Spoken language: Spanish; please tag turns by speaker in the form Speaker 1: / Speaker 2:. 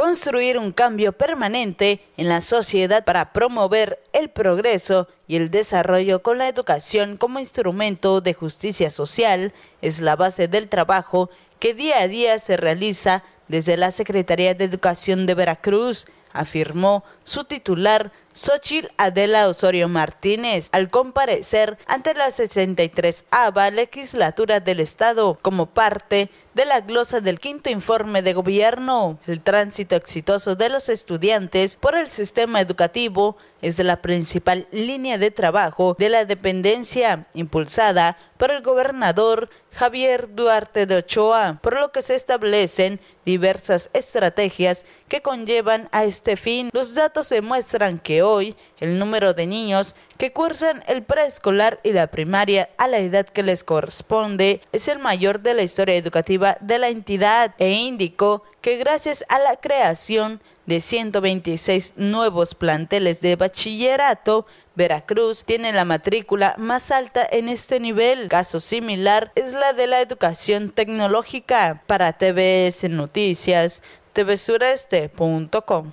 Speaker 1: construir un cambio permanente en la sociedad para promover el progreso y el desarrollo con la educación como instrumento de justicia social es la base del trabajo que día a día se realiza desde la Secretaría de Educación de Veracruz, afirmó su titular Xochitl Adela Osorio Martínez al comparecer ante la 63 ava legislatura del Estado como parte de la glosa del quinto informe de gobierno. El tránsito exitoso de los estudiantes por el sistema educativo es la principal línea de trabajo de la dependencia impulsada por el gobernador Javier Duarte de Ochoa, por lo que se establecen diversas estrategias que conllevan a este fin. Los datos demuestran que hoy, el número de niños que cursan el preescolar y la primaria a la edad que les corresponde es el mayor de la historia educativa de la entidad e indicó que gracias a la creación de 126 nuevos planteles de bachillerato, Veracruz tiene la matrícula más alta en este nivel. Caso similar es la de la educación tecnológica. Para TVS Noticias, tvsureste.com.